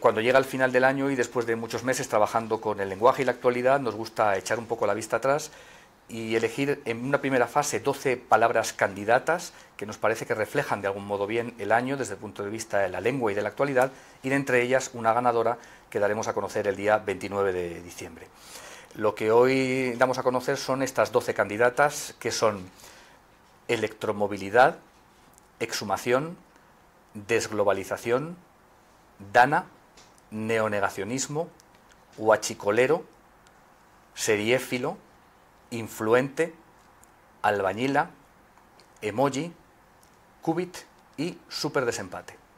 cuando llega al final del año y después de muchos meses trabajando con el lenguaje y la actualidad, nos gusta echar un poco la vista atrás y elegir en una primera fase 12 palabras candidatas que nos parece que reflejan de algún modo bien el año desde el punto de vista de la lengua y de la actualidad, y de entre ellas una ganadora que daremos a conocer el día 29 de diciembre. Lo que hoy damos a conocer son estas 12 candidatas que son electromovilidad, exhumación, desglobalización, Dana, neonegacionismo, huachicolero, seriéfilo, influente, albañila, emoji, qubit y Superdesempate.